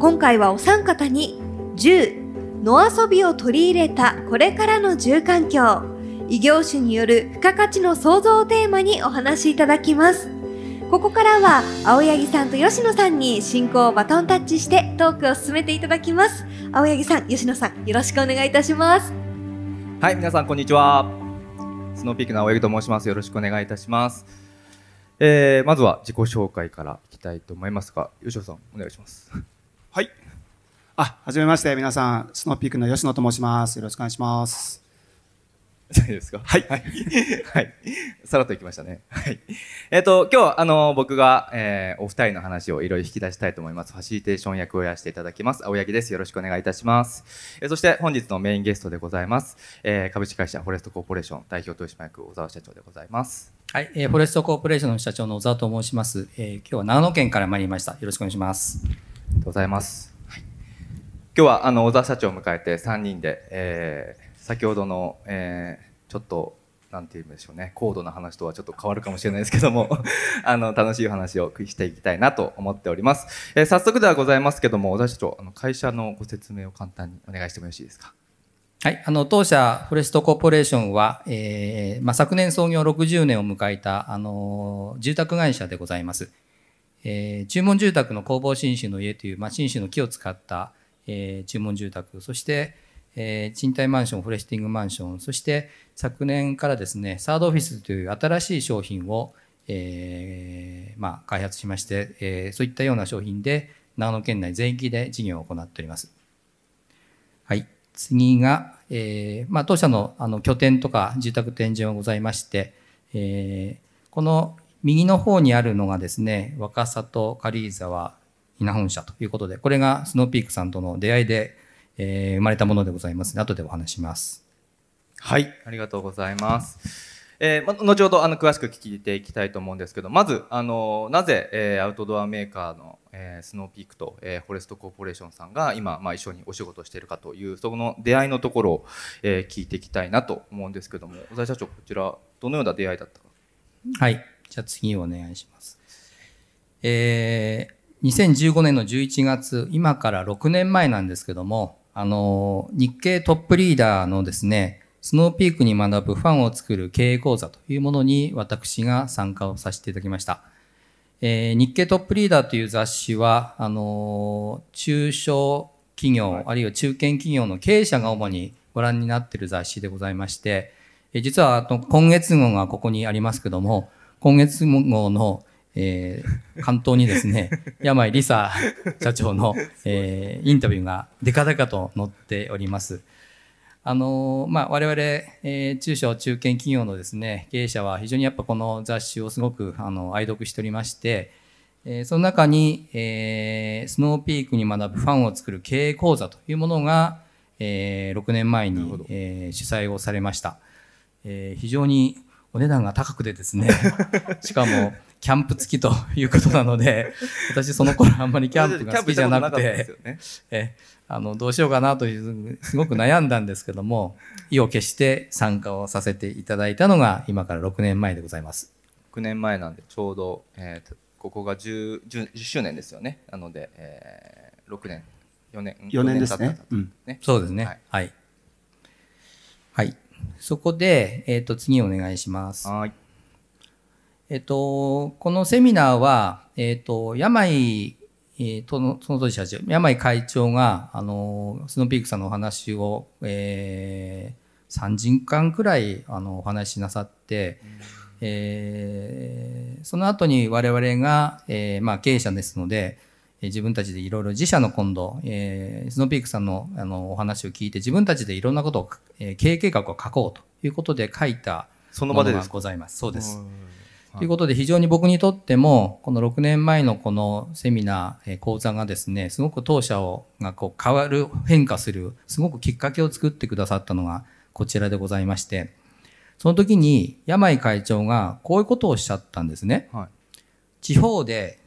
今回はお三方に10の遊びを取り入れたこれからの住環境異業種による付加価値の創造をテーマにお話しいただきますここからは青柳さんと吉野さんに進行をバトンタッチしてトークを進めていただきます青柳さん吉野さんよろしくお願いいたしますはい皆さんこんにちはスノーピークの青柳と申しますよろしくお願いいたしますえー、まずは自己紹介からいきたいと思いますが吉野さんお願いしますはい。あ、はじめまして、皆さん、スノーピークの吉野と申します。よろしくお願いします。大丈夫ですかはい。はい。はい。さらっと行きましたね。はい。えっ、ー、と、今日、あの、僕が、えー、お二人の話をいろいろ引き出したいと思います。ファシリテーション役をやらせていただきます。青柳です。よろしくお願いいたします。えー、そして、本日のメインゲストでございます。えー、株式会社フォレストコーポレーション代表取締役、小沢社長でございます。はい。えー、フォレストコーポレーションの社長の小沢と申します。えー、今日は長野県から参りました。よろしくお願いします。とうございます。はい、今日はあの小沢社長を迎えて3人で、えー、先ほどの、えー、ちょっとなんて言うんでしょうね高度な話とはちょっと変わるかもしれないですけども あの楽しい話をしていきたいなと思っております、えー、早速ではございますけども小田社長あの会社のご説明を簡単にお願いしてもよろしいですかはい、あの当社フォレストコーポレーションは、えーまあ、昨年創業60年を迎えたあの住宅会社でございます。えー、注文住宅の工房新種の家という、まあ、新種の木を使った、えー、注文住宅、そして、えー、賃貸マンション、フレスティングマンション、そして昨年からですね、サードオフィスという新しい商品を、えー、まあ、開発しまして、えそういったような商品で、長野県内全域で事業を行っております。はい。次が、えまあ、当社のあの拠点とか住宅展示がございまして、えこの右の方にあるのがですね、若里軽井沢稲本社ということで、これがスノーピークさんとの出会いで、えー、生まれたものでございます後でお話します。はい、ありがとうございます。えー、ま、後ほどあの詳しく聞いていきたいと思うんですけどまずあのなぜ、えー、アウトドアメーカーの、えー、スノーピークと、えー、フォレストコーポレーションさんが今、まあ、一緒にお仕事しているかというその出会いのところを、えー、聞いていきたいなと思うんですけども小田社長こちらどのような出会いだったか。はいじゃあ次お願いします。えー、2015年の11月、今から6年前なんですけども、あの、日経トップリーダーのですね、スノーピークに学ぶファンを作る経営講座というものに私が参加をさせていただきました。えー、日経トップリーダーという雑誌は、あの中小企業、あるいは中堅企業の経営者が主にご覧になっている雑誌でございまして、え実はあの今月号がここにありますけども、今月号の、えー、関東にですね、山井理沙社長の、えー、インタビューがデカデカと載っております。あのまあ、我々、えー、中小中堅企業のですね経営者は非常にやっぱこの雑誌をすごくあの愛読しておりまして、えー、その中に、えー、スノーピークに学ぶファンを作る経営講座というものが、えー、6年前に、え主催をされました、え非常にお値段が高くてですね、しかも、キャンプ付きということなので、私その頃あんまりキャンプが好きじゃなくて、ね、えあのどうしようかなという、すごく悩んだんですけども、意を決して参加をさせていただいたのが今から6年前でございます。6年前なんでちょうど、えー、ここが 10, 10, 10周年ですよね。なので、えー、6年、4年、4年ですね。ねうん、そうですね。はい、はいそこで、えっ、ー、と、次お願いします。はい。えっ、ー、と、このセミナーは、えっ、ー、と、病、えー、とその当時社長、病会長が、あの、スノーピークさんのお話を、えー、3時間くらい、あの、お話しなさって、うえー、その後に我々が、えー、まあ、経営者ですので、自分たちでいろいろ自社の今度、えー、スノーピークさんのあのお話を聞いて自分たちでいろんなことを、えー、経営計画を書こうということで書いたその場でございます。そうです。ということで非常に僕にとってもこの6年前のこのセミナー、えー、講座がですねすごく当社をがこう変わる変化するすごくきっかけを作ってくださったのがこちらでございましてその時に山井会長がこういうことをおっしゃったんですね。はい、地方で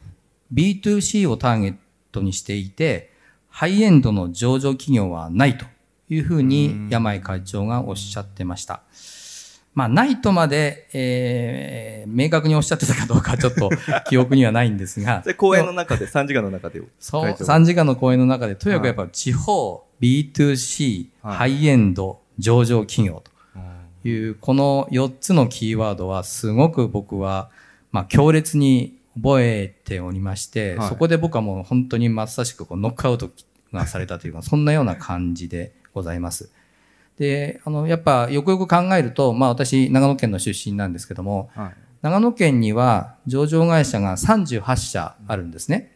B2C をターゲットにしていて、ハイエンドの上場企業はないというふうに山井会長がおっしゃってました。まあ、ないとまで、えー、明確におっしゃってたかどうかちょっと 記憶にはないんですが。講演の中で、3時間の中で。そう、3時間の講演の中で、とにかくやっぱ地方、B2C、ハイエンド、上場企業という、この4つのキーワードはすごく僕は、まあ、強烈に覚えておりまして、はい、そこで僕はもう本当にまさしくこうノックアウトがされたというか、そんなような感じでございます。で、あの、やっぱよくよく考えると、まあ私、長野県の出身なんですけども、はい、長野県には上場会社が38社あるんですね。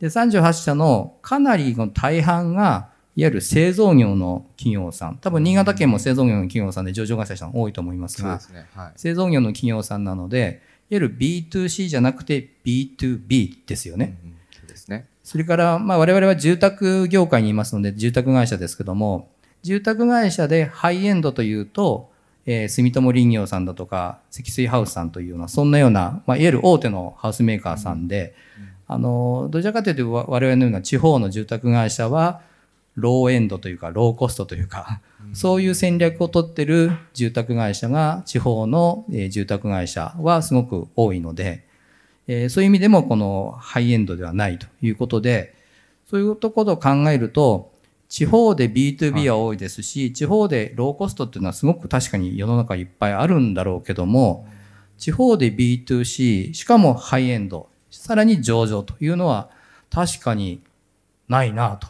で、38社のかなりの大半が、いわゆる製造業の企業さん、多分新潟県も製造業の企業さんで上場会社さん多いと思いますが、すねはい、製造業の企業さんなので、わゆる B2C じゃなくて B2B ですよね。うん、それから、まあ我々は住宅業界にいますので、住宅会社ですけども、住宅会社でハイエンドというと、えー、住友林業さんだとか、積水ハウスさんというような、そんなような、まあ、いわゆる大手のハウスメーカーさんで、うん、あの、どちらかというと我々のような地方の住宅会社は、ローエンドというか、ローコストというか、そういう戦略をとってる住宅会社が、地方の住宅会社はすごく多いので、えそういう意味でもこのハイエンドではないということで、そういうところを考えると、地方で B2B は多いですし、地方でローコストっていうのはすごく確かに世の中いっぱいあるんだろうけども、地方で B2C、しかもハイエンド、さらに上場というのは確かにないなと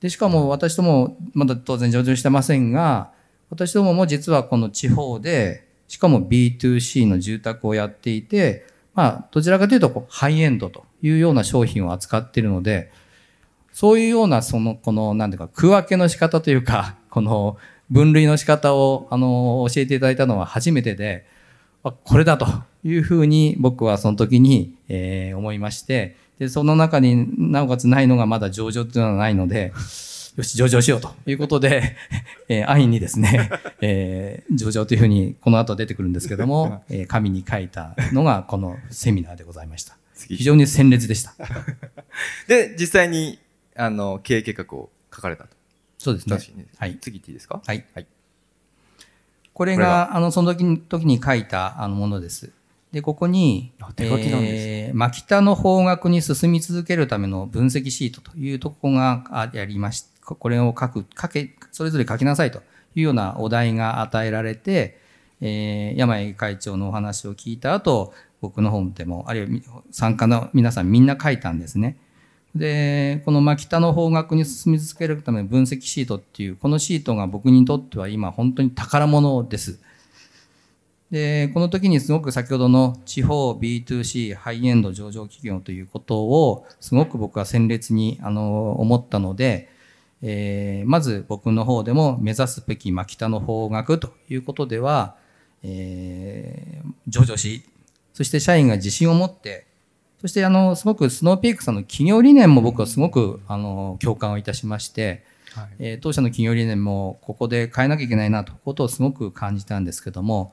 でしかも私どもまだ当然上場してませんが私どもも実はこの地方でしかも B2C の住宅をやっていてまあどちらかというとハイエンドというような商品を扱っているのでそういうようなそのこのなんていうか区分けの仕方というか この分類の仕方をあの教えていただいたのは初めてでこれだというふうに僕はその時に、えー、思いましてで、その中になおかつないのがまだ上場っていうのはないので、よし、上場しようということで、えー、安易にですね、えー、上場というふうにこの後出てくるんですけども、えー、紙に書いたのがこのセミナーでございました。非常に鮮烈でした。で、実際に、あの、経営計画を書かれたと。そうですね。ねはい。次行っていいですかはい。はい。これが、れあの、その時に時に書いたあのものです。で、ここに、手書きなんです、えー、真北の方角に進み続けるための分析シートというとこがありまして、これを書く、書け、それぞれ書きなさいというようなお題が与えられて、えー、山井会長のお話を聞いた後、僕の本でも、あるいは参加の皆さんみんな書いたんですね。で、この真北の方角に進み続けるための分析シートっていう、このシートが僕にとっては今本当に宝物です。で、この時にすごく先ほどの地方 B2C ハイエンド上場企業ということをすごく僕は鮮烈にあの思ったので、えー、まず僕の方でも目指すべき真北の方角ということでは、えー、上場し、そして社員が自信を持って、そしてあの、すごくスノーピークさんの企業理念も僕はすごくあの共感をいたしまして、はい、えー、当社の企業理念もここで変えなきゃいけないなということをすごく感じたんですけども、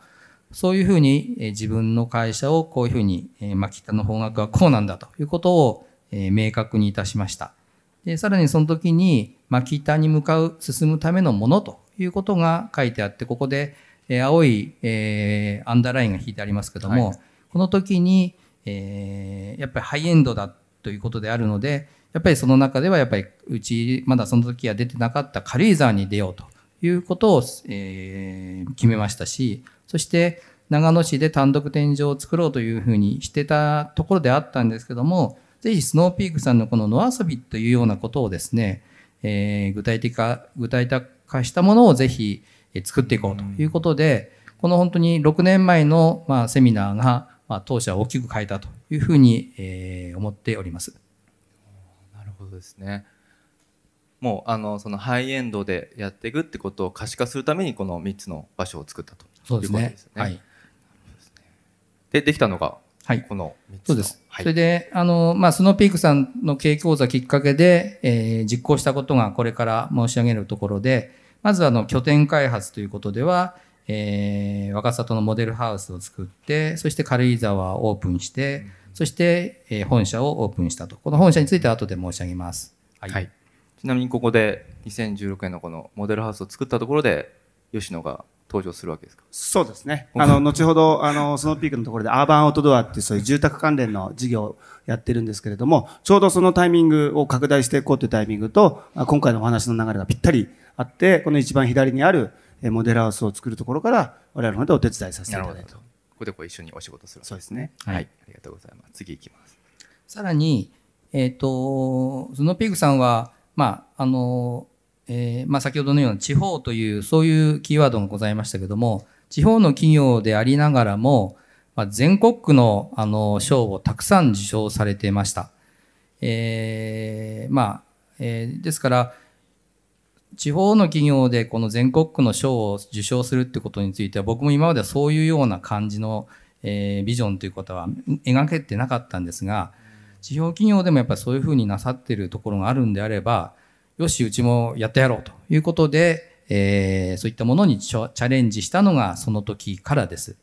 そういうふうに自分の会社をこういうふうに、まあ、北の方角はこうなんだということを明確にいたしました。でさらにその時に、まあ、北に向かう、進むためのものということが書いてあって、ここで、え青い、えー、アンダーラインが引いてありますけども、はい、この時に、えー、やっぱりハイエンドだということであるので、やっぱりその中ではやっぱりうち、まだその時は出てなかった軽井沢に出ようということを、えー、決めましたし、そして長野市で単独展示を作ろうというふうにしてたところであったんですけども、ぜひスノーピークさんのこの野遊びというようなことをですね、えー、具体的化、具体化したものをぜひ作っていこうということで、この本当に6年前の、まあ、セミナーが、まあ、当社を大きく変えたというふうに、えー、思っております。なるほどですね。もうあのそのハイエンドでやっていくってことを可視化するためにこの3つの場所を作ったとそうですね。はい。で、できたのが、はい。この3つそうです。はい、それで、あの、まあ、スノーピークさんの経営講座きっかけで、えー、実行したことがこれから申し上げるところで、まずあの、拠点開発ということでは、えー、若里のモデルハウスを作って、そして軽井沢をオープンして、そして、えー、本社をオープンしたと。この本社については後で申し上げます。はい、はい、ちなみにここで2016年のこのモデルハウスを作ったところで、吉野が登場するわけですかそうですね。あの、後ほど、あの、スノーピークのところでアーバンアウトドアっていうそういう住宅関連の事業をやってるんですけれども、ちょうどそのタイミングを拡大していこうというタイミングと、今回のお話の流れがぴったりあって、この一番左にあるモデルハウスを作るところから、我々の方でお手伝いさせていただいて。ここでこう一緒にお仕事するそうですね、はい。はい。ありがとうございます。次いきます。さらに、えっ、ー、と、スノーピークさんは、まあ、あの、えー、まあ、先ほどのような地方というそういうキーワードがございましたけども地方の企業でありながらも、まあ、全国区のあの賞をたくさん受賞されてました。えー、まあえー、ですから地方の企業でこの全国区の賞を受賞するってことについては僕も今まではそういうような感じの、えー、ビジョンということは描けてなかったんですが地方企業でもやっぱりそういうふうになさってるところがあるんであればよし、うちもやってやろうということで、えー、そういったものにチャレンジしたのがその時からです。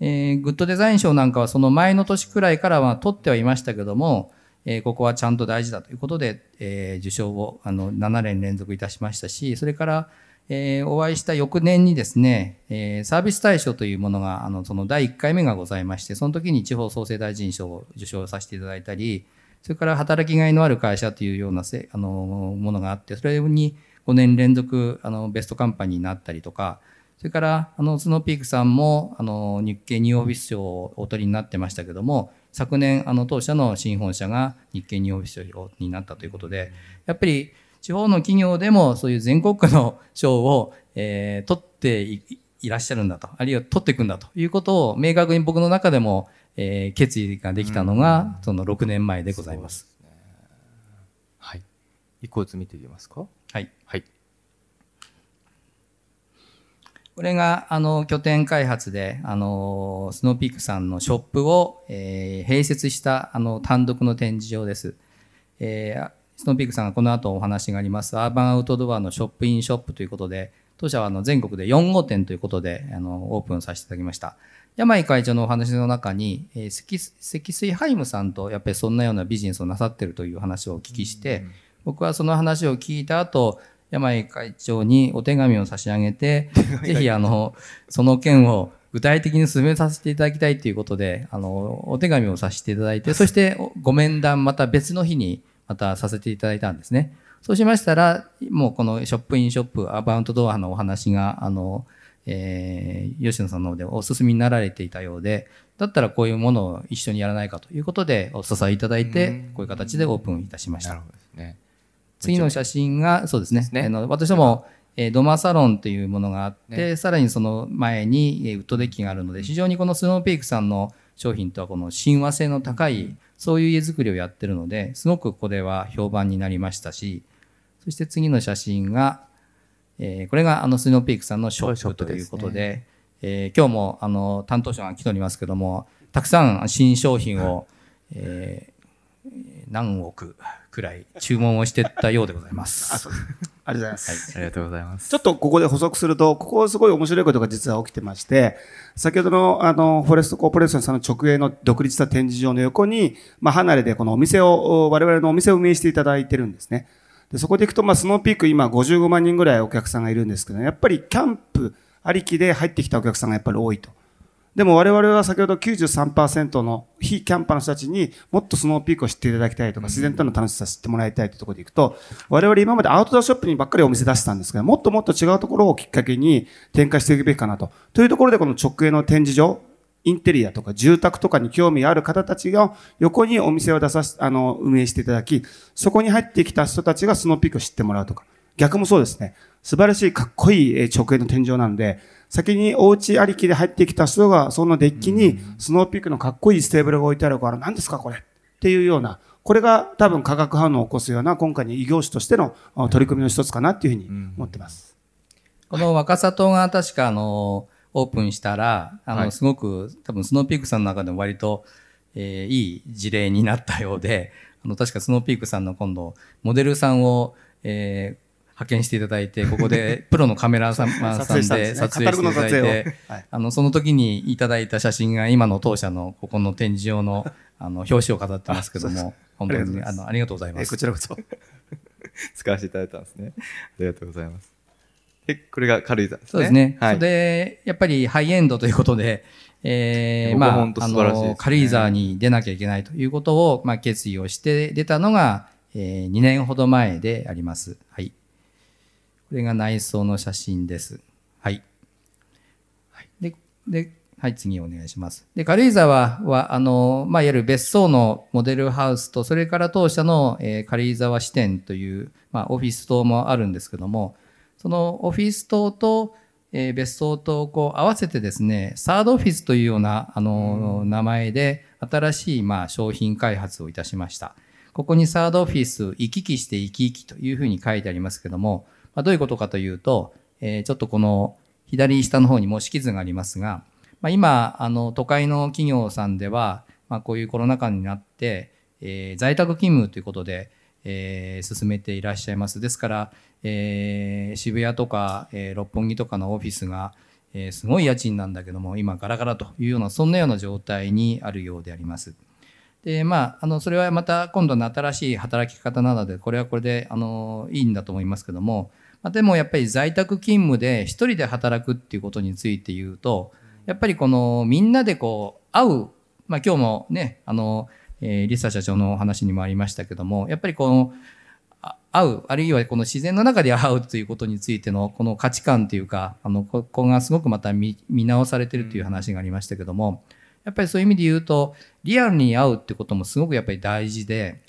えー、グッドデザイン賞なんかはその前の年くらいからは取ってはいましたけども、えー、ここはちゃんと大事だということで、えー、受賞をあの7年連続いたしましたし、それから、えー、お会いした翌年にですね、えー、サービス大賞というものが、あの、その第1回目がございまして、その時に地方創生大臣賞を受賞させていただいたり、それから働きがいのある会社というようなせあのものがあって、それに5年連続あのベストカンパニーになったりとか、それからあのスノーピークさんもあの日経ニューオフィス賞をお取りになってましたけども、昨年あの当社の新本社が日経ニューオフィス賞になったということで、やっぱり地方の企業でもそういう全国区の賞を、えー、取っていらっしゃるんだと、あるいは取っていくんだということを明確に僕の中でもえー、決意ができたのが、その6年前でございます。すね、はい。一個ずつ見ていきますか。はい。はい。これが、あの、拠点開発で、あの、スノーピークさんのショップを、えー、併設した、あの、単独の展示場です。えー、スノーピークさんがこの後お話があります、アーバンアウトドアのショップインショップということで、当社はあの全国で4号店ということで、あの、オープンさせていただきました。山井会長のお話の中に、えー、積積水ハイムさんとやっぱりそんなようなビジネスをなさってるという話をお聞きして、うんうん、僕はその話を聞いた後、山井会長にお手紙を差し上げて、ぜひあの、その件を具体的に進めさせていただきたいということで、あの、お手紙をさせていただいて、そしてご面談また別の日にまたさせていただいたんですね。そうしましたら、もうこのショップインショップ、アバウントドアのお話が、あの、えー、吉野さんの方でお勧めになられていたようで、だったらこういうものを一緒にやらないかということでお支えいただいて、こういう形でオープンいたしました。ね、次の写真が、そうですね。ね、の私ども、えー、ドマサロンというものがあって、ね、さらにその前に、えウッドデッキがあるので、非常にこのスノーピークさんの商品とはこの親和性の高い、そういう家づくりをやってるので、すごくこれは評判になりましたし、そして次の写真が、えー、これがあのスノーピークさんのショップということで、ねえー、今日もあの担当者が来ておりますけども、たくさん新商品を、うえー、何億くらい注文をしてったようでございます。ありがとうございます、はい。ありがとうございます。ちょっとここで補足すると、ここはすごい面白いことが実は起きてまして、先ほどのあの、フォレストコーポレーションさんの直営の独立した展示場の横に、まあ離れでこのお店を、我々のお店を運営していただいてるんですね。でそこでいくと、まあ、スノーピーク今55万人ぐらいお客さんがいるんですけど、ね、やっぱりキャンプありきで入ってきたお客さんがやっぱり多いと。でも我々は先ほど93%の非キャンパーの人たちにもっとスノーピークを知っていただきたいとか自然との楽しさを知ってもらいたいというところでいくと我々今までアウトドアショップにばっかりお店出したんですけどもっともっと違うところをきっかけに展開していくべきかなと。というところでこの直営の展示場インテリアとか住宅とかに興味ある方たちが横にお店を出さあの、運営していただき、そこに入ってきた人たちがスノーピークを知ってもらうとか。逆もそうですね。素晴らしいかっこいい直営の天井なんで、先にお家ありきで入ってきた人が、そのデッキにスノーピークのかっこいいステーブルが置いてあるから、何ですかこれっていうような、これが多分化学反応を起こすような、今回に異業種としての取り組みの一つかなっていうふうに思ってます。この若里が確かあの、オープンしたら、あの、はい、すごく多分スノーピークさんの中でも割と、えー、いい事例になったようで、あの、確かスノーピークさんの今度、モデルさんを、えー、派遣していただいて、ここで プロのカメラさんで撮影していただいて、あの、その時にいただいた写真が今の当社のここの展示用のあの表紙を飾ってますけども、本当にあのありがとうございます。こちらこそ。使わせていただいたんですね。ありがとうございます。で、これが軽井沢ですね。そうですね。はい。で、やっぱりハイエンドということで、えー、まあ、ね、あの、軽井沢に出なきゃいけないということを、まあ、決意をして出たのが、えー、2年ほど前であります。はい。これが内装の写真です。はい。はい、で、で、はい、次お願いします。で、軽井沢は、あの、まあ、いわゆる別荘のモデルハウスと、それから当社の、えー、軽井沢支店という、まあ、オフィス棟もあるんですけども、そのオフィス棟と、え別荘とこう合わせてですね、サードオフィスというようなあの名前で新しいま商品開発をいたしました。ここにサードオフィス行き来して行き生きというふうに書いてありますけども、まどういうことかというと、えちょっとこの左下の方に模式図がありますが、ま今、あの都会の企業さんでは、まこういうコロナ禍になって、え在宅勤務ということで、えー、進めていらっしゃいます。ですから、えー、渋谷とか、えー、六本木とかのオフィスが、えすごい家賃なんだけども、今ガラガラというような、そんなような状態にあるようであります。で、まあ、あの、それはまた今度の新しい働き方なので、これはこれで、あの、いいんだと思いますけども、まあ、でもやっぱり在宅勤務で1人で働くっていうことについて言うと、やっぱりこのみんなでこう会う、まあ、今日もね、あの、えー、リサ社長のお話にもありましたけども、やっぱりこの、会う、あるいはこの自然の中で会うということについての、この価値観というか、あの、ここがすごくまた見直されてるという話がありましたけども、やっぱりそういう意味で言うと、リアルに会うってこともすごくやっぱり大事で、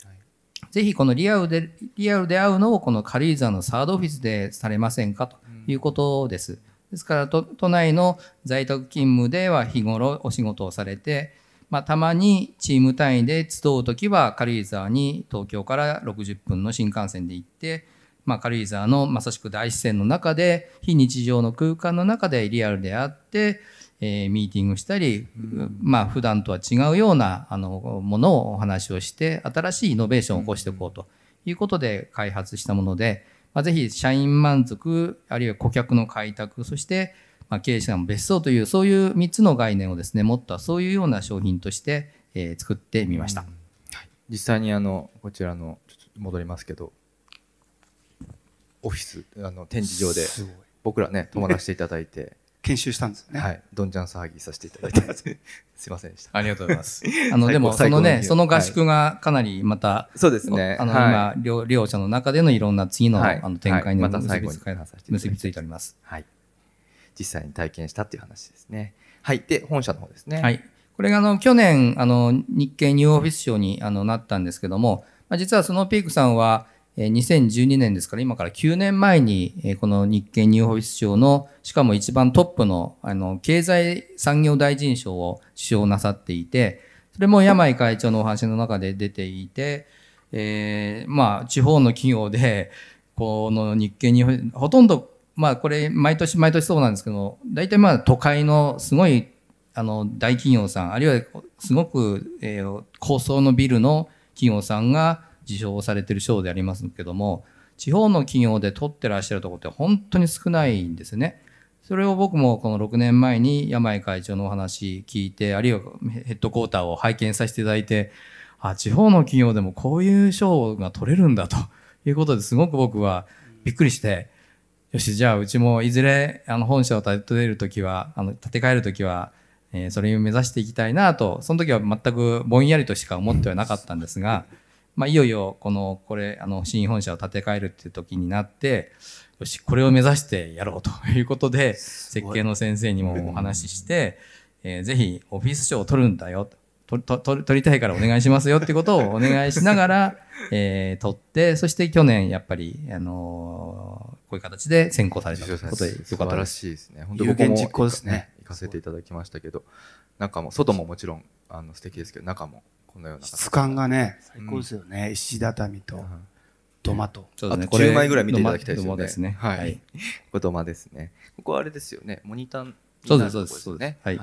ぜひこのリアルで、リアルで会うのをこの軽井沢のサードオフィスでされませんかということです。ですから都内の在宅勤務では日頃お仕事をされて、まあ、たまにチーム単位で集う時は軽井沢に東京から60分の新幹線で行って、まあ、軽井沢のまさしく大自然の中で非日常の空間の中でリアルであって、えー、ミーティングしたり、うん、まあ普段とは違うようなあのものをお話をして新しいイノベーションを起こしていこうということで開発したもので、まあ、ぜひ社員満足あるいは顧客の開拓そしてまあ、経営者も別荘というそういう3つの概念をですね持ったそういうような商品として、えー、作ってみました、うん、実際にあのこちらのちょっと戻りますけどオフィスあの展示場で僕らね泊まらせていただいて。研修したんですね。はい。どんちゃん騒ぎさせていただいて、すいませんでした。ありがとうございます。あの、でも、そのね、その合宿がかなりまた、そうですね。あの、今、両者の中でのいろんな次の、あの展開に結びついております。はい。実際に体験したっていう話ですね。はい。で、本社の方ですね。はい。これがあの去年あの日経ニューオフィス賞にあのなったんですけども、まあ、実はスノーピークさんは2012年ですから今から9年前にこの日経ニューオフィス賞のしかも一番トップのあの経済産業大臣賞を受賞なさっていてそれも山井会長のお話の中で出ていて、えー、まあ地方の企業でこの日経ニューほとんどまあこれ毎年毎年そうなんですけど、大体まあ都会のすごいあの大企業さん、あるいはすごく、えー、高層のビルの企業さんが受賞されてる賞でありますけども、地方の企業で取ってらっしゃるとこって本当に少ないんですね。それを僕もこの6年前に山井会長のお話聞いて、あるいはヘッドコーターを拝見させていただいて、あ、地方の企業でもこういう賞が取れるんだということですごく僕はびっくりして、よし、じゃあうちもいずれあの本社を建てるときは、あの建て替えるときは、えー、それを目指していきたいなと、その時は全くぼんやりとしか思ってはなかったんですが、まあ、いよいよこの、これ、あの、新本社を建て替えるっていう時になって、よし、これを目指してやろうということで、設計の先生にもお話しして、えー、ぜひオフィス賞を取るんだよと。ととと撮りたいからお願いしますよってことを お願いしながら、えー、撮って、そして去年やっぱり、あのー、こういう形で先行されたことでよかった素晴らしいですね。本当僕も実行ですね。行かせていただきましたけど、中も、外ももちろん、あの、素敵ですけど、中も、このような。質感がね、最高ですよね。うん、石畳と。うんトマト。ちょっとね、10枚ぐらい見ていただきたいですね。ですね。はい。こトマですね。ここはあれですよね。モニターそうです、そうです。はい。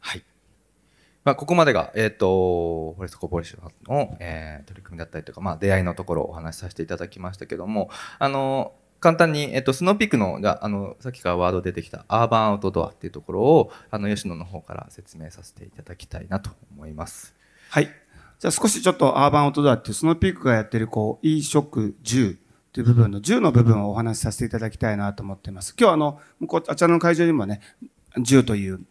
はい。まあ、ここまでが、えっ、ー、と、フォレストコーポレーションの、えー、取り組みだったりとか、まあ、出会いのところをお話しさせていただきましたけども、あの、簡単に、えっ、ー、と、スノーピークの、が、あの、さっきからワード出てきたアーバンアウトドアっていうところを、あの、吉野の方から説明させていただきたいなと思います。はい。じゃあ少しちょっとアーバンアウトドアっていう、スノーピークがやってる、こう、e 食10という部分の10の部分をお話しさせていただきたいなと思っています。今日あの、こあちらの会場にもね、10という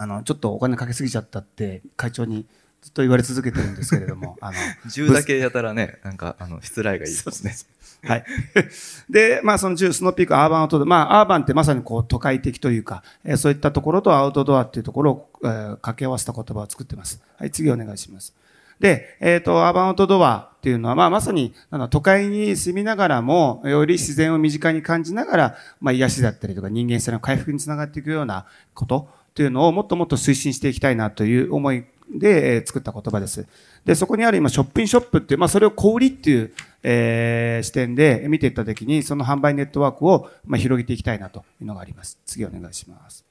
あのちょっとお金かけすぎちゃったって会長にずっと言われ続けてるんですけれども あの10だけやたらねなんかあの失礼がいいですね。はい。で、まあその10、スノーピーク、アーバンアウトドア。まあアーバンってまさにこう都会的というか、えー、そういったところとアウトドアっていうところを、えー、掛け合わせた言葉を作ってます。はい、次お願いします。で、えっ、ー、と、アーバンアウトドアっていうのは、まあまさに、あの、都会に住みながらも、より自然を身近に感じながら、まあ癒しだったりとか人間性の回復につながっていくようなこと。というのをもっともっと推進していきたいなという思いで作った言葉です。で、そこにある今、ショッピンンショップっていう、まあ、それを小売りっていう、えー、視点で見ていったときに、その販売ネットワークを、まあ、広げていきたいなというのがあります。次お願いします。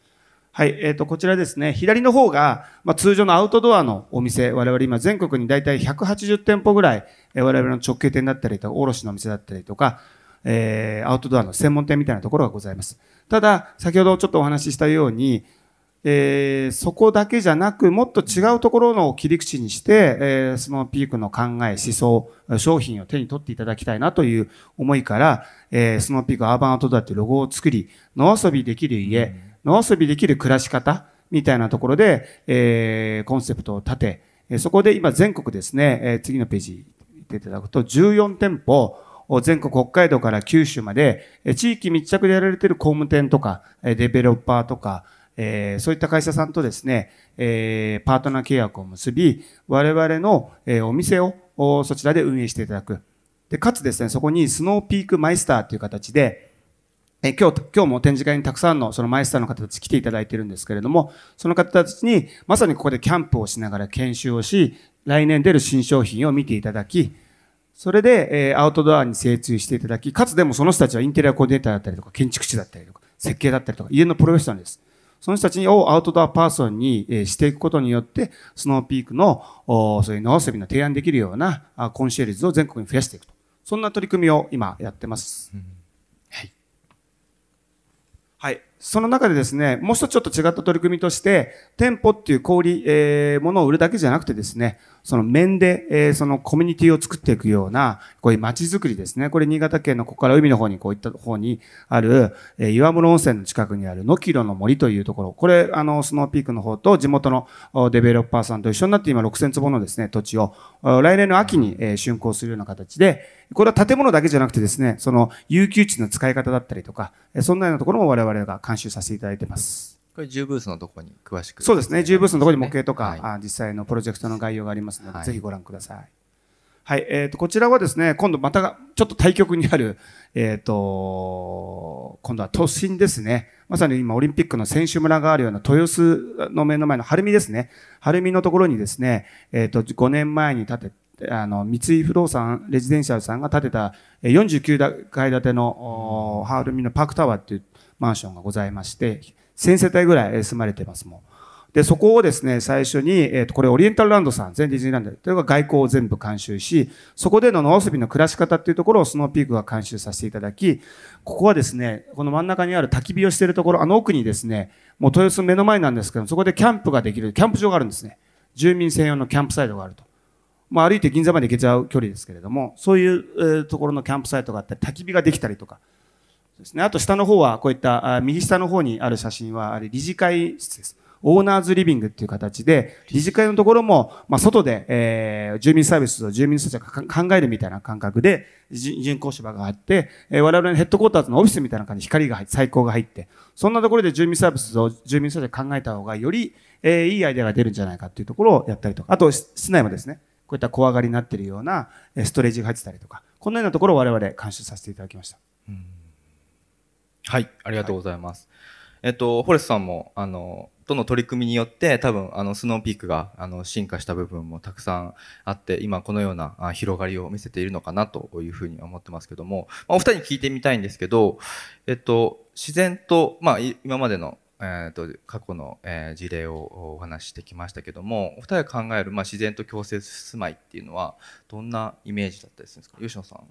はい、えっ、ー、と、こちらですね。左の方が、まあ、通常のアウトドアのお店、我々今全国に大体180店舗ぐらい、え我々の直系店だったりとか、卸のお店だったりとか、えー、アウトドアの専門店みたいなところがございます。ただ、先ほどちょっとお話ししたように、えー、そこだけじゃなく、もっと違うところの切り口にして、えー、スノーピークの考え、思想、商品を手に取っていただきたいなという思いから、えー、スノーピークアーバンアートドアっていうロゴを作り、野遊びできる家、野遊びできる暮らし方、みたいなところで、えー、コンセプトを立て、えそこで今全国ですね、え次のページ見ていただくと、14店舗、全国北海道から九州まで、地域密着でやられている工務店とか、デベロッパーとか、えー、そういった会社さんとですね、えー、パートナー契約を結び、我々の、えー、お店をそちらで運営していただく。で、かつですね、そこにスノーピークマイスターという形で、え今日、今日も展示会にたくさんのそのマイスターの方たち来ていただいてるんですけれども、その方たちにまさにここでキャンプをしながら研修をし、来年出る新商品を見ていただき、それで、えアウトドアに精通していただき、かつでもその人たちはインテリアコーディネーターだったりとか、建築士だったりとか、設計だったりとか、家のプロフェッショナルです。その人たちをアウトドアパーソンにしていくことによって、スノーピークの、そういうのセミナー提案できるようなコンシェルジュを全国に増やしていくと。そんな取り組みを今やってます。うん、はい。はい。その中でですね、もう一つちょっと違った取り組みとして、店舗っていう小売り、えー、ものを売るだけじゃなくてですね、その面で、えー、そのコミュニティを作っていくような、こういう街づくりですね。これ新潟県のここから海の方にこういった方にある、えー、岩室温泉の近くにある野キロの森というところ、これ、あの、スノーピークの方と地元のデベロッパーさんと一緒になって今6000坪のですね、土地を、来年の秋に、えー、竣工するような形で、これは建物だけじゃなくてですね、その遊休地の使い方だったりとか、そんなようなところも我々が監修させていただいてます。これ10ブースのとこに詳しく、ね、そうですね、10ブースのとこに模型とか、はい、実際のプロジェクトの概要がありますので、はい、ぜひご覧ください。はい、えっ、ー、と、こちらはですね、今度また、ちょっと対局にある、えっ、ー、と、今度は都心ですね。まさに今、オリンピックの選手村があるような豊洲の目の前の晴海ですね。晴海のところにですね、えっ、ー、と、5年前に建てあの、三井不動産レジデンシャルさんが建てた49階建ての、ハールミのパークタワーっていうマンションがございまして、1000世帯ぐらい住まれてますもん。で、そこをですね、最初に、えっ、ー、と、これオリエンタルランドさん、全ディズニーランド、というか外交を全部監修し、そこでの野遊びの暮らし方っていうところをスノーピークが監修させていただき、ここはですね、この真ん中にある焚き火をしているところ、あの奥にですね、もう豊洲目の前なんですけどそこでキャンプができる、キャンプ場があるんですね。住民専用のキャンプサイトがあると。まあ、歩いて銀座まで行けちゃう距離ですけれども、そういう、えー、ところのキャンプサイトがあったり、焚き火ができたりとか、ですね。あと下の方はこういった右下の方にある写真はあれ理事会室です。オーナーズリビングっていう形で、理事会のところも、まあ、外で、えー、住民サービスを住民たちが考えるみたいな感覚で、人工芝があって、えー、我々のヘッドコーターズのオフィスみたいな感じで光が入って、最高が入って、そんなところで住民サービスを住民たちが考えた方がより、えー、いいアイデアが出るんじゃないかっていうところをやったりとか、あと室内もですね、こういった怖がりになっているようなストレージが入ってたりとか、こんなようなところを我々監修させていただきました。うんはい、ありがとうございます。はい、えっと、ホレスさんも、あの、との取り組みによって多分あのスノーピークがあの進化した部分もたくさんあって今このような広がりを見せているのかなというふうに思ってますけども、まあ、お二人に聞いてみたいんですけど、えっと、自然と、まあ、今までの、えっと過去の、え事例をお話ししてきましたけどもお二人が考える、まあ、自然と共生住まいっていうのはどんなイメージだったりするんですか吉野さん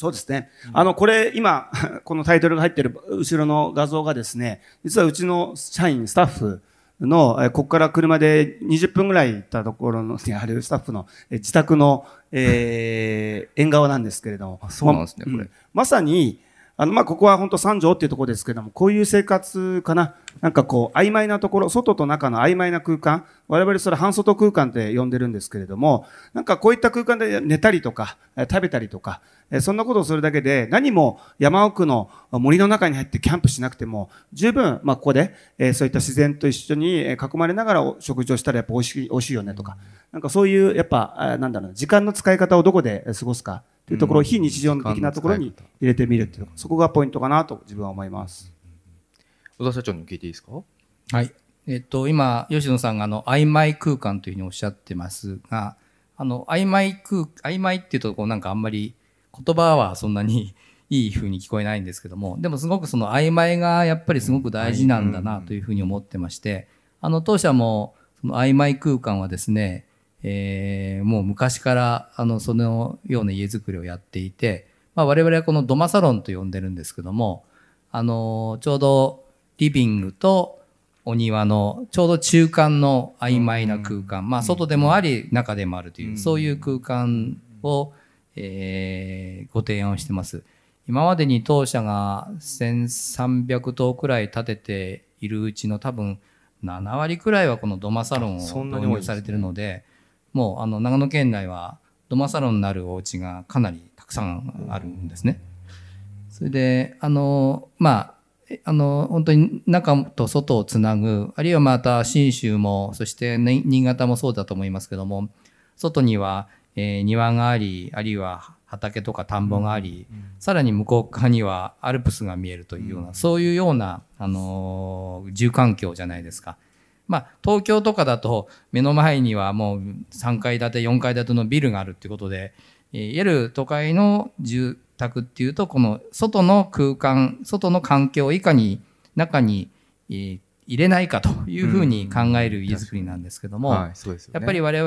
そうですね。あの、これ、今、このタイトルが入ってる後ろの画像がですね、実はうちの社員、スタッフの、ここから車で20分ぐらい行ったところのにあるスタッフの自宅の、えー、縁側なんですけれども。そうなんですね、これ。まさに、あの、まあ、ここは本当三条っていうところですけども、こういう生活かな。なんかこう、曖昧なところ、外と中の曖昧な空間、我々それ半外空間って呼んでるんですけれども、なんかこういった空間で寝たりとか、食べたりとか、そんなことをするだけで、何も山奥の森の中に入ってキャンプしなくても、十分、まあ、ここで、そういった自然と一緒に囲まれながら食事をしたらやっぱ美味しい、美味しいよねとか、なんかそういう、やっぱ、なんだろう、時間の使い方をどこで過ごすか、というところを非日常的なところに入れてみるっていうそこがポイントかなと自分は思います。小田社長に聞いていいですかはい。えっと、今、吉野さんがあの、曖昧空間というふうにおっしゃってますが、あの、曖昧空、曖昧っていうと、こうなんかあんまり言葉はそんなにいいふうに聞こえないんですけども、でもすごくその曖昧がやっぱりすごく大事なんだなというふうに思ってまして、あの、当社も、その曖昧空間はですね、えー、もう昔からあのそのような家づくりをやっていて、まあ、我々はこの土間サロンと呼んでるんですけどもあのちょうどリビングとお庭のちょうど中間の曖昧な空間、うん、まあ、外でもあり中でもあるという、うん、そういう空間を、えー、ご提案をしてます。今までに当社が1300棟くらい建てているうちの多分7割くらいはこの土間サロンを導入されてるので、もうあの長野県内は土間サロンになるお家がかなりたくさんあるんですね。それであのまああの本当に中と外をつなぐあるいはまた信州もそして、ね、新潟もそうだと思いますけども外には、えー、庭がありあるいは畑とか田んぼがあり、うんさらに向こう側にはアルプスが見えるというような、うん、そういうような、あの住環境じゃないですか。まあ、東京とかだと目の前にはもう3階建て4階建てのビルがあるっていうことで、いわゆる都会の住宅っていうとこの外の空間外の環境をいかに中に、入れないかというふうに考える家づくりなんですけども、やっぱり我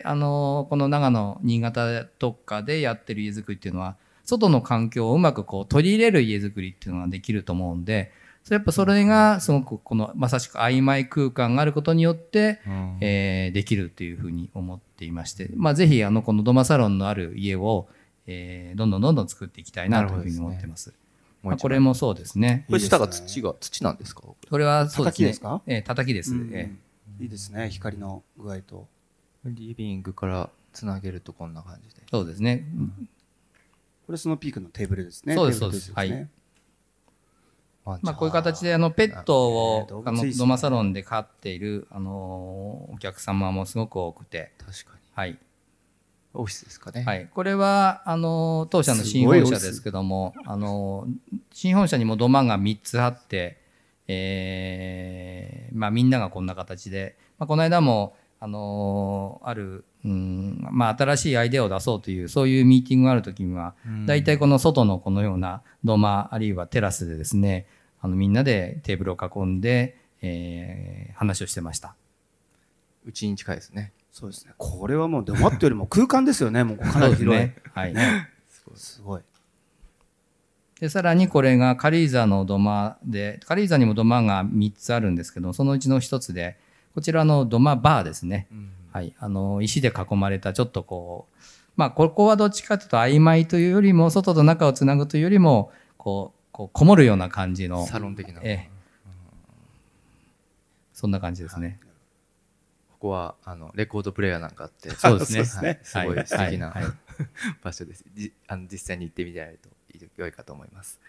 々あのこの長野新潟とかでやってる家づくりっていうのは外の環境をうまくこう取り入れる家づくりっていうのができると思うんでやっぱそれがすごくこのまさしく曖昧空間があることによって、うん、えー、できるというふうに思っていまして、まあ、ぜひあのこのドマサロンのある家を、えー、どんどんどんどん作っていきたいなというふうに思ってます。まあ、これもそうですね。これ下が土が土なんですか。これはそうですね。叩きですえー、叩きです、うんえー、いいですね。光の具合とリビングからつなげるとこんな感じで。そうですね。うん、これそのピークのテーブルですね。そうですそうです。ですね、はい。まあ、こういう形であのペットをあのドマサロンで飼っているあのお客様もすごく多くて確かに、はい、オフィスですかね、はい、これはあの当社の新本社ですけどもあの新本社にも土間が3つあって、えまあ、みんながこんな形で、まあ、この間もあのある、うんまあ、新しいアイデアを出そうというそういうミーティングがあるときには大体この外のこのような土間あるいはテラスでですねあのみんなでテーブルを囲んで、えー、話をしてましたうちに近いですねそうですねこれはもう土間ってよりも空間ですよねもうかなり広い、ね、はい、ね、すごいでさらにこれが軽井沢の土間で軽井沢にも土間が3つあるんですけどそのうちの1つでこちらの土間バーですね。はい。あの、石で囲まれた、ちょっとこう、まあ、ここはどっちかというと曖昧というよりも、外と中をつなぐというよりも、こう、こうこもるような感じの。サロン的な。ええ。そんな感じですね。はい、ここは、あの、レコードプレーヤーなんかあって、そうですね。す ねはい、すごい素敵な、場所です。じあの実際に行ってみたいると良いかと思います。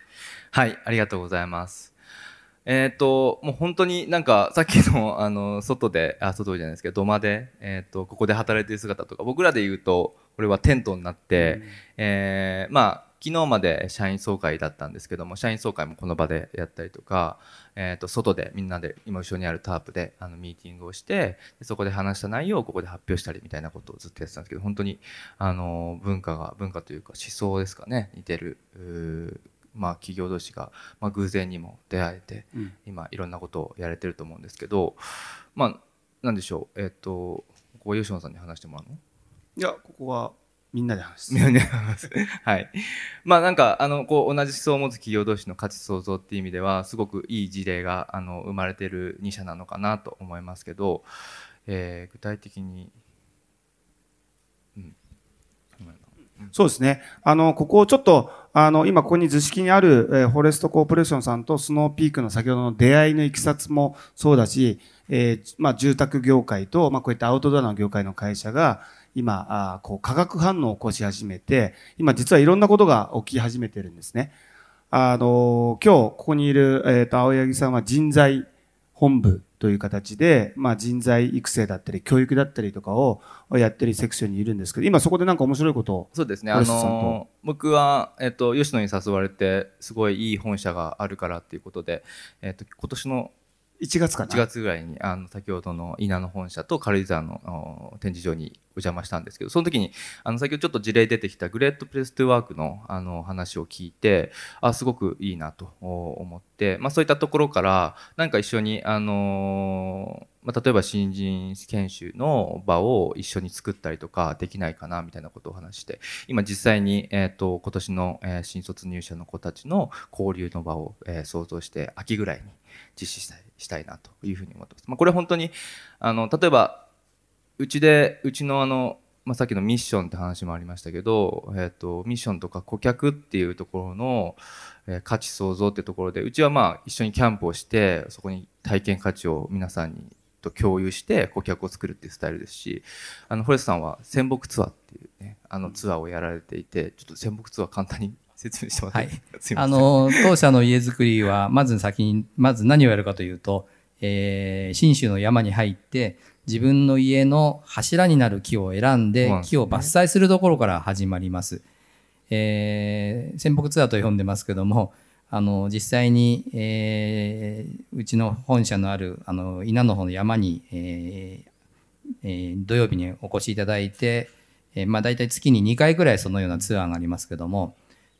はい、ありがとうございます。えっ、ー、と、もう本当になんか、さっきの、あの、外で、あ、外じゃないですけど、土間で、えっ、ー、と、ここで働いてる姿とか、僕らで言うと、これはテントになって、うん、えー、まあ、昨日まで社員総会だったんですけども、社員総会もこの場でやったりとか、えっ、と、外でみんなで、今後ろにあるタープで、あの、ミーティングをして、そこで話した内容をここで発表したりみたいなことをずっとやってたんですけど、本当に、あの、文化が、文化というか思想ですかね、似てる、まあ、企業同士が、まあ、偶然にも出会えて、うん、今いろんなことをやれてると思うんですけど、まあ、何でしょう、えっ、ー、とここは吉野さんに話してもらうのいやここはみんなで話す。みんなで話す。はい。まあなんか、あの、こう、同じ思想を持つ企業同士の価値創造っていう意味では、すごくいい事例が、あの、生まれてる2社なのかなと思いますけど、えー、具体的にそうですね。あの、ここをちょっと、あの、今ここに図式にある、えー、フォレストコーポレーションさんとスノーピークの先ほどの出会いの行きさつもそうだし、えー、まあ、住宅業界と、まあ、こういったアウトドアの業界の会社が、今、あこう、化学反応を起こし始めて、今実はいろんなことが起き始めてるんですね。あの、今日ここにいる、えっ、ー、と、青柳さんは人材本部という形で、まあ、人材育成だったり教育だったりとかをやってるセクションにいるんですけど今そこで何か面白いことをそうですねあの僕は、えっと、吉野に誘われてすごいいい本社があるからっていうことで、えっと、今年の1月かな1月ぐらいにあの先ほどの稲の本社と軽井沢の展示場にお邪魔したんですけどその時にあの先ほどちょっと事例出てきたグレートプレストゥワークのあの話を聞いてあすごくいいなと思って、まあ、そういったところからなんか一緒にあのまあ、例えば新人研修の場を一緒に作ったりとかできないかなみたいなことを話して今実際に、えと今年の、え新卒入社の子たちの交流の場を、え想像して秋ぐらいに実施したいしたいなというふうに思ってます。まあ、これ本当にあの例えばうちでうちのあの、まあ、さっきのミッションって話もありましたけど、えーと、ミッションとか顧客っていうところの、えー、価値創造ってところでうちはまあ一緒にキャンプをしてそこに体験価値を皆さんにと共有して顧客を作るっていうスタイルですしあのフォレスさんは戦北ツアーっていうねあのツアーをやられていてちょっと戦北ツアー簡単に説明してもらって、はい、あの、当社の家づくりは、まず先に、まず何をやるかというと、えー、信州の山に入って、自分の家の柱になる木を選んで、木を伐採するところから始まります。えー、仙北ツアーと呼んでますけども、あの、実際に、えー、うちの本社のある、あの、稲の方の山に、ええー、土曜日にお越しいただいて、えー、まあ大体月に2回くらいそのようなツアーがありますけども、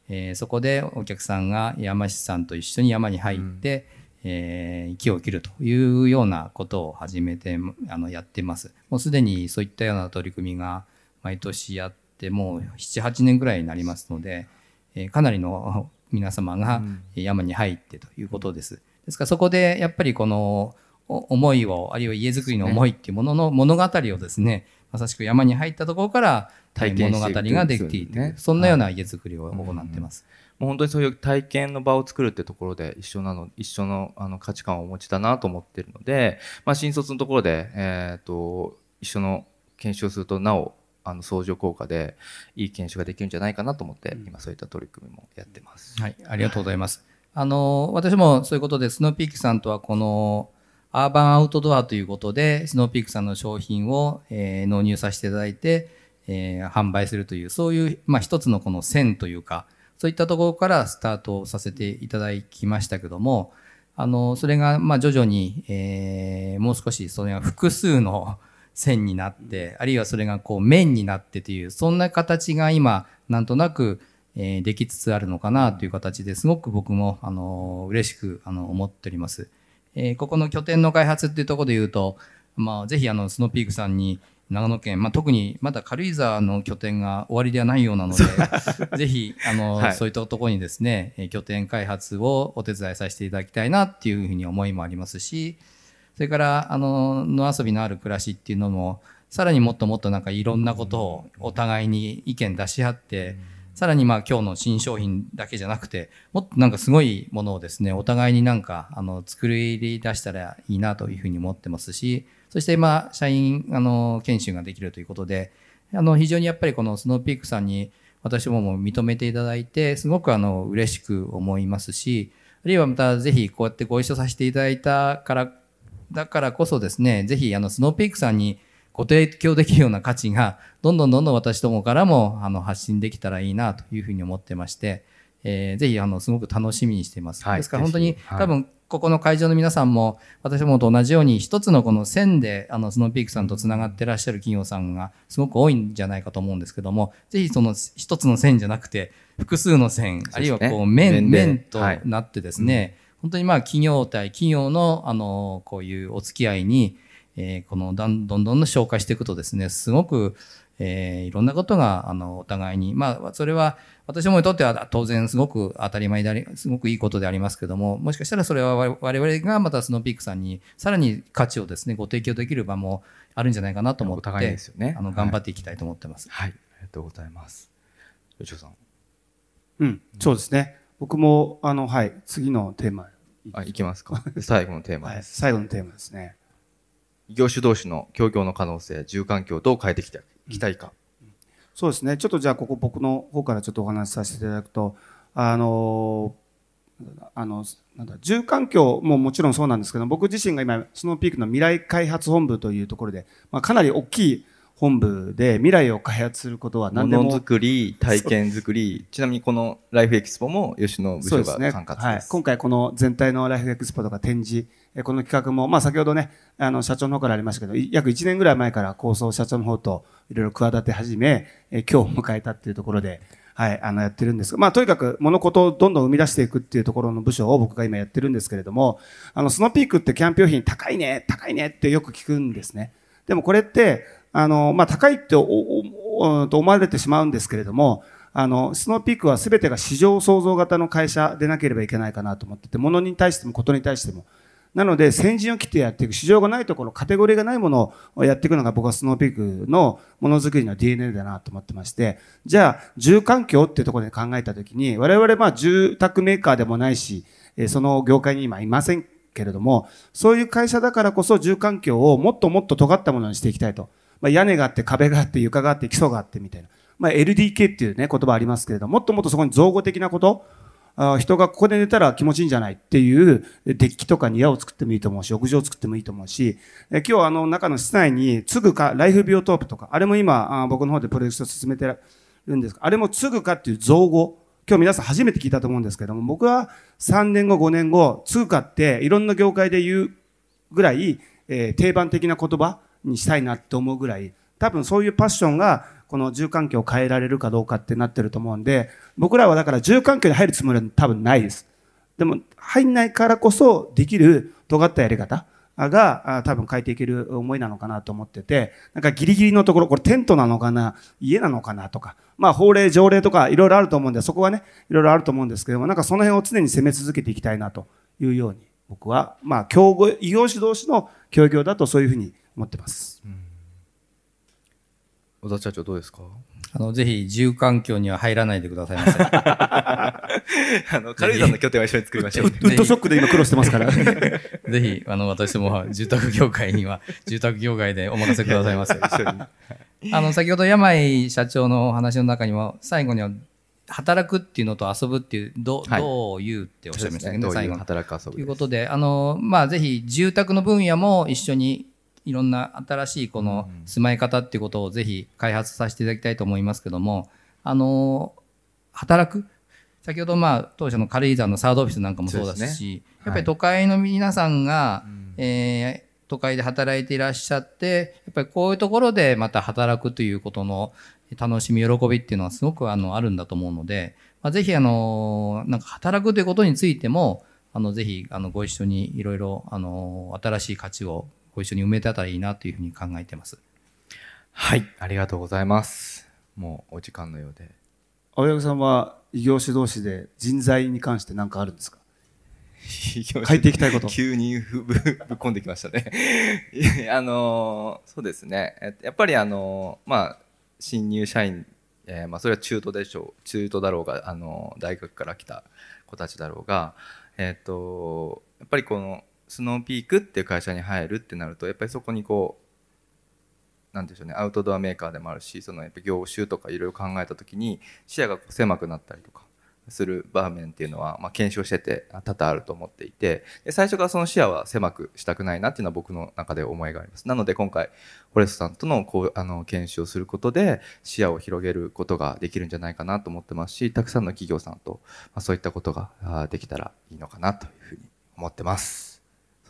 えー、そこでお客さんが山師さんと一緒に山に入って、うん、えー、木を切るというようなことを始めてあのやってます。もうすでにそういったような取り組みが毎年やってもう78年ぐらいになりますので、えー、かなりの 皆様が山に入ってということです。ですからそこでやっぱりこの思いをあるいは家づくりの思いっていうものの物語をですねまさしく山に入ったところから体験物語ができていて、そんなような家づくりを行ってます、もう本当にそういう体験の場を作るってところで一緒なの一緒のあの価値観をお持ちだなと思ってるので、まあ、新卒のところで、えーと、と一緒の研修をするとなおあの相乗効果でいい研修ができるんじゃないかなと思って、うん、今そういった取り組みもやってます。はい、ありがとうございます。あの私もそういうことでスノーピークさんとはこのアーバンアウトドアということでスノーピークさんの商品を、えー、納入させていただいて。えー、販売するという、そういう、まあ、一つのこの線というか、そういったところからスタートさせていただきましたけども、あの、それが、ま徐々に、えー、もう少し、それが複数の線になって、あるいはそれがこう、面になってという、そんな形が今、なんとなく、えー、できつつあるのかなという形ですごく僕も、あの、嬉しく、あの、思っております。えー、ここの拠点の開発っていうところで言うと、まあ、ぜひ、あの、スノーピークさんに、長野県、まあ、特にまだ軽井沢の拠点が終わりではないようなので、ぜひ、あの、はい、そういったところにですね、拠点開発をお手伝いさせていただきたいなっていうふうに思いもありますし、それから、あの、野遊びのある暮らしっていうのも、さらにもっともっとなんかいろんなことをお互いに意見出し合って、さらにまあ今日の新商品だけじゃなくて、もっとなんかすごいものをですね、お互いになんか、あの、作り出したらいいなというふうに思ってますし、そして、今、社員、あの、研修ができるということで、あの、非常にやっぱりこのスノーピークさんに、私もも認めていただいて、すごくあの、嬉しく思いますし、あるいはまた、ぜひ、こうやってご一緒させていただいたから、だからこそですね、ぜひ、あの、スノーピークさんに、ご提供できるような価値が、どんどんどんどん私どもからも、あの、発信できたらいいな、というふうに思ってまして、えー、ぜひ、あの、すごく楽しみにしています。はい、ですから、本当に、はい、多分、ここの会場の皆さんも、私もと同じように、一つのこの線で、あの、スノーピークさんと繋がってらっしゃる企業さんがすごく多いんじゃないかと思うんですけども、ぜひその一つの線じゃなくて、複数の線、あるいはこう、面、面となってですね、本当にまあ、企業対企業の、あの、こういうお付き合いに、えー、このどんどんどんどん紹介していくとですね、すごく、えー、いろんなことが、あの、お互いに、まあ、それは、私もにとっては当然すごく当たり前であり、すごくいいことでありますけども、もしかしたらそれは我々がまたスノーピークさんにさらに価値をですね、ご提供できる場もあるんじゃないかなと思って、お互いですよね。あの、頑張っていきたいと思ってます。はい、はい、ありがとうございます。吉尾さん。うん、そうですね。僕も、あの、はい、次のテーマ。あ、いきますか。最後のテーマです。はい、最後のテーマですね。業種同士の協業の可能性、住環境をどう変えてきた期待か、うん、そうですねちょっとじゃあここ僕の方からちょっとお話しさせていただくとあのあのなんだ住環境ももちろんそうなんですけど僕自身が今スノーピークの未来開発本部というところで、まあ、かなり大きい本部で未来を開発することは何でもものづくり体験づくりちなみにこのライフエキスポも吉野部長が管轄です、ねはい、今回この全体のライフエキスポとか展示この企画も、まあ、先ほどねあの社長の方からありましたけど約1年ぐらい前から構想社長の方といろいろ企て始め今日を迎えたっていうところで。はい、あのやってるんですが、まあ、とにかく物事をどんどん生み出していくっていうところの部署を僕が今やってるんですけれども、あの、スノーピークってキャンプ用品高いね、高いねってよく聞くんですね。でもこれって、あの、まあ、高いってと思われてしまうんですけれども、あの、スノーピークは全てが市場創造型の会社でなければいけないかなと思ってて、物に対しても、ことに対しても。なので、先陣を切ってやっていく、市場がないところ、カテゴリーがないものをやっていくのが僕はスノーピークのものづくりの DNA だなと思ってまして、じゃあ、住環境っていうところで考えたときに、我々まあ住宅メーカーでもないし、その業界に今いませんけれども、そういう会社だからこそ住環境をもっともっと尖ったものにしていきたいと。まあ、屋根があって、壁があって、床があって、基礎があってみたいな。まあ、LDK っていうね、言葉ありますけれども、っともっとそこに造語的なこと、あ人がここで寝たら気持ちいいんじゃないっていうデッキとかに矢を作ってもいいと思うし、屋上を作ってもいいと思うし、え今日あの中の室内に継ぐか、ライフビオトープとか、あれも今あ僕の方でプロジェクト進めてるんですが、あれも継ぐかっていう造語、今日皆さん初めて聞いたと思うんですけども、僕は3年後、5年後、つぐかっていろんな業界で言うぐらい、えー、定番的な言葉、にしたいなって思うぐらい、多分そういうパッションが、この住環境を変えられるかどうかってなってると思うんで、僕らはだから住環境に入るつもりは多分ないです。でも、入んないからこそできる尖ったやり方が、多分変えていける思いなのかなと思ってて、なんかギリギリのところ、これテントなのかな、家なのかなとか、まあ法令、条例とかいろいろあると思うんで、そこはね、いろいろあると思うんですけども、なんかその辺を常に攻め続けていきたいなというように、僕は、まあ、競合、異業種同士の協業だとそういうふうに思ってます。小田社長どうですかあの、ぜひ、住環境には入らないでくださいませ。あの、軽井沢の拠点は一緒に作りましょう、ね。ウッドショックで今苦労してますから。ぜひ、あの、私も住宅業界には、住宅業界でお任せくださいませ。あの、先ほど山井社長のお話の中にも、最後には、働くっていうのと遊ぶっていう、ど,、はい、どういうっておっしゃいましたけどね、最後働く遊ぶということで、あの、まあ、ぜひ、住宅の分野も一緒にいろんな新しいこの住まい方っていうことをぜひ開発させていただきたいと思いますけども、あの、働く先ほどまあ当社の軽井沢のサードオフィスなんかもそうだし、ねはい、やっぱり都会の皆さんが、うん、えー、都会で働いていらっしゃってやっぱりこういうところでまた働くということの楽しみ喜びっていうのはすごくあのあるんだと思うので、まあ、ぜひあのなんか働くということについてもあのぜひあのご一緒にいろいろ新しい価値をご一緒に埋めてたらいいなというふうに考えてます。はい、ありがとうございます。もうお時間のようで。青柳さんは異業種同士で人材に関して何かあるんですか書いていきたいこと急にぶぶっ込んできましたね あのそうですねやっぱりあのまあ新入社員、えー、まあ、それは中途でしょう中途だろうがあの大学から来た子たちだろうがえっ、とやっぱりこのスノーピークっていう会社に入るってなるとやっぱりそこにこうなんでしょうねアウトドアメーカーでもあるしそのやっぱ業種とかいろいろ考えた時に視野が狭くなったりとかする場面っていうのは、まあ、検証してて多々あると思っていて最初からその視野は狭くしたくないなっていうのは僕の中で思いがありますなので今回フォレストさんとのこうあの研修をすることで視野を広げることができるんじゃないかなと思ってますしたくさんの企業さんと、まあ、そういったことができたらいいのかなというふうに思ってます。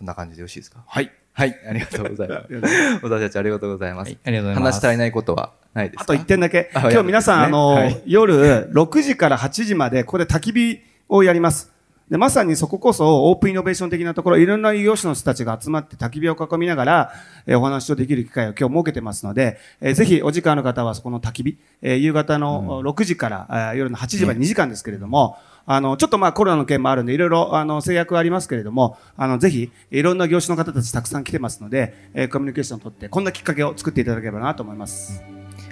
そんな感じでよろしいですかはい。はい、ありがとうございます。私たちありがとうございます。ありがとうございます。話し足りないことはないですかあと一点だけ。今日皆さん、あの、夜6時から8時まで、ここで焚き火をやります。で、まさにそここそオープンイノベーション的なところ、いろんな異業種の人たちが集まって焚き火を囲みながら、えー、お話をできる機会を今日設けてますので、えー、ぜひお時間の方はそこの焚き火、えー、夕方の6時から、うん、夜の8時まで2時間ですけれども、うんあの、ちょっとまあコロナの件もあるんで、いろいろあの制約はありますけれども、あの、ぜひ、いろんな業種の方たちたくさん来てますので、えー、コミュニケーションをとって、こんなきっかけを作っていただければなと思います。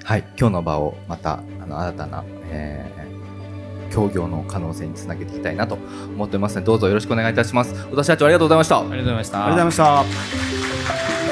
はい、今日の場をまた、あの、新たな、えー、協業の可能性につなげていきたいなと思ってますので、どうぞよろしくお願いいたします。私田社長ありがとうございました。ありがとうございました。ありがとうございました。